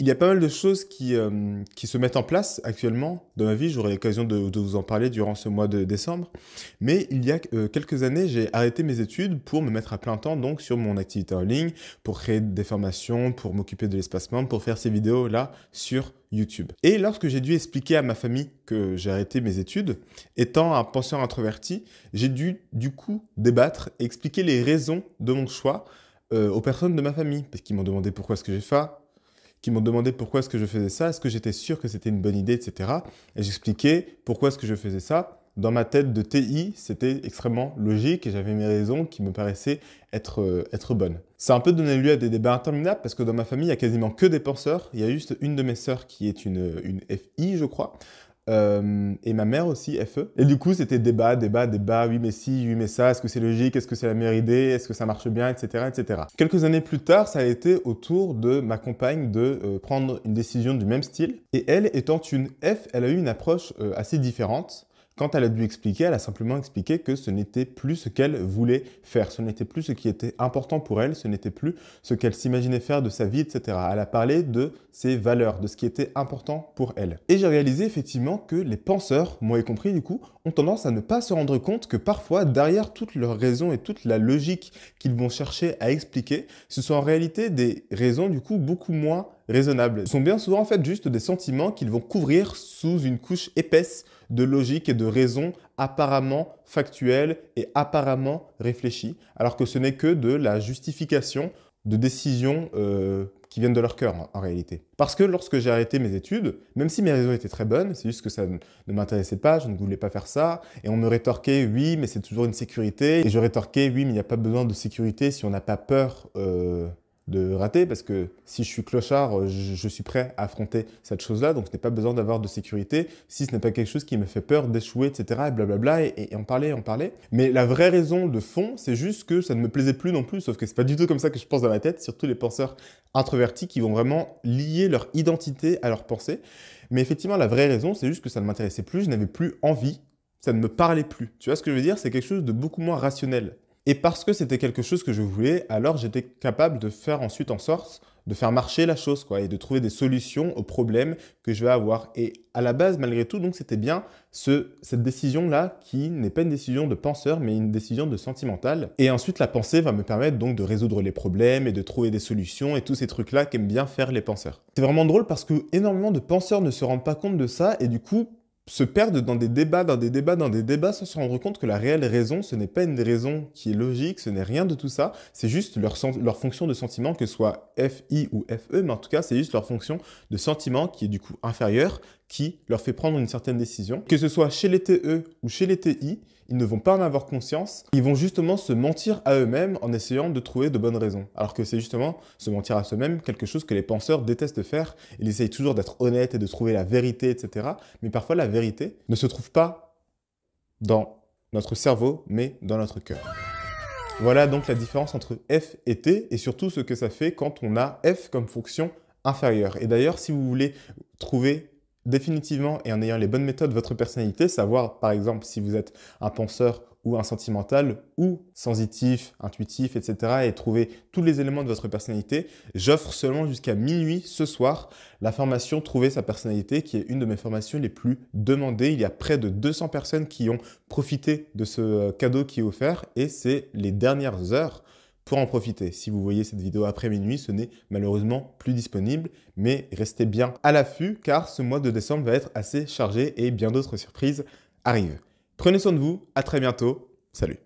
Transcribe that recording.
Il y a pas mal de choses euh, qui, se mettent en place actuellement dans ma vie. J'aurai l'occasion de, vous en parler durant ce mois de décembre. Mais il y a euh, quelques années, j'ai arrêté mes études pour me mettre à plein temps donc sur mon activité en ligne, pour créer des formations, pour m'occuper de l'espace membre, pour faire ces vidéos-là sur YouTube. Et lorsque j'ai dû expliquer à ma famille que j'ai arrêté mes études, étant un penseur introverti, j'ai dû du coup débattre et expliquer les raisons de mon choix euh, aux personnes de ma famille, parce qu'ils m'ont demandé pourquoi est-ce que j'ai fait, qui m'ont demandé pourquoi est-ce que je faisais ça, est-ce que j'étais sûr que c'était une bonne idée, etc. Et j'expliquais pourquoi est-ce que je faisais ça. Dans ma tête de TI, c'était extrêmement logique et j'avais mes raisons qui me paraissaient être, euh, être bonnes. Ça a un peu donné lieu à des débats interminables parce que dans ma famille, il n'y a quasiment que des penseurs. Il y a juste une de mes sœurs qui est une, une FI, je crois, euh, et ma mère aussi, FE. Et du coup, c'était débat, débat, débat. Oui, mais si, oui, mais ça. Est-ce que c'est logique Est-ce que c'est la meilleure idée Est-ce que ça marche bien Etc. etc. Quelques années plus tard, ça a été au tour de ma compagne de euh, prendre une décision du même style. Et elle, étant une F, elle a eu une approche euh, assez différente. Quand elle a dû expliquer, elle a simplement expliqué que ce n'était plus ce qu'elle voulait faire, ce n'était plus ce qui était important pour elle, ce n'était plus ce qu'elle s'imaginait faire de sa vie, etc. Elle a parlé de ses valeurs, de ce qui était important pour elle. Et j'ai réalisé effectivement que les penseurs, moi y compris du coup, ont tendance à ne pas se rendre compte que parfois, derrière toutes leurs raisons et toute la logique qu'ils vont chercher à expliquer, ce sont en réalité des raisons du coup beaucoup moins raisonnables sont bien souvent en fait juste des sentiments qu'ils vont couvrir sous une couche épaisse de logique et de raison apparemment factuelle et apparemment réfléchie, alors que ce n'est que de la justification de décisions euh, qui viennent de leur cœur hein, en, réalité. Parce que lorsque j'ai arrêté mes études, même si mes raisons étaient très bonnes, c'est juste que ça ne, m'intéressait pas, je ne voulais pas faire ça, et on me rétorquait oui, mais c'est toujours une sécurité, et je rétorquais oui, mais il n'y a pas besoin de sécurité si on n'a pas peur. Euh, de rater parce que si je suis clochard, euh, je, suis prêt à affronter cette chose-là, donc je n'ai pas besoin d'avoir de sécurité si ce n'est pas quelque chose qui me fait peur d'échouer, etc. Et blablabla, et, et, et en parler, en parler. Mais la vraie raison de fond, c'est juste que ça ne me plaisait plus non plus, sauf que c'est pas du tout comme ça que je pense dans ma tête, surtout les penseurs introvertis qui vont vraiment lier leur identité à leur pensée. Mais effectivement, la vraie raison, c'est juste que ça ne m'intéressait plus, je n'avais plus envie ça ne me parlait plus. Tu vois ce que je veux dire C'est quelque chose de beaucoup moins rationnel. Et parce que c'était quelque chose que je voulais, alors j'étais capable de faire ensuite en sorte de faire marcher la chose quoi, et de trouver des solutions aux problèmes que je vais avoir. Et à la base, malgré tout, donc c'était bien ce, cette décision-là qui n'est pas une décision de penseur, mais une décision de sentimental. Et ensuite, la pensée va me permettre donc de résoudre les problèmes et de trouver des solutions et tous ces trucs-là qu'aiment bien faire les penseurs. C'est vraiment drôle parce que énormément de penseurs ne se rendent pas compte de ça et du coup, se perdent dans des débats, dans des débats, dans des débats, sans se rendre compte que la réelle raison, ce n'est pas une raison qui est logique, ce n'est rien de tout ça, c'est juste leur, leur, fonction de sentiment, que ce soit FI ou FE, mais en tout cas, c'est juste leur fonction de sentiment qui est du coup inférieure, qui leur fait prendre une certaine décision. Que ce soit chez les TE ou chez les TI, ils ne vont pas en avoir conscience. Ils vont justement se mentir à eux-mêmes en essayant de trouver de bonnes raisons. Alors que c'est justement se mentir à soi-même quelque chose que les penseurs détestent faire. Ils essayent toujours d'être honnêtes et de trouver la vérité, etc. Mais parfois la vérité ne se trouve pas dans notre cerveau, mais dans notre cœur. Voilà donc la différence entre F et T et surtout ce que ça fait quand on a F comme fonction inférieure. Et d'ailleurs, si vous voulez trouver définitivement et en ayant les bonnes méthodes votre personnalité, savoir par exemple si vous êtes un penseur ou un sentimental ou sensitif, intuitif, etc. et trouver tous les éléments de votre personnalité. J'offre seulement jusqu'à minuit ce soir la formation Trouver sa personnalité qui est une de mes formations les plus demandées. Il y a près de 200 personnes qui ont profité de ce euh, cadeau qui est offert et c'est les dernières heures pour en profiter. Si vous voyez cette vidéo après minuit, ce n'est malheureusement plus disponible, mais restez bien à l'affût car ce mois de décembre va être assez chargé et bien d'autres surprises arrivent. Prenez soin de vous, à très bientôt, salut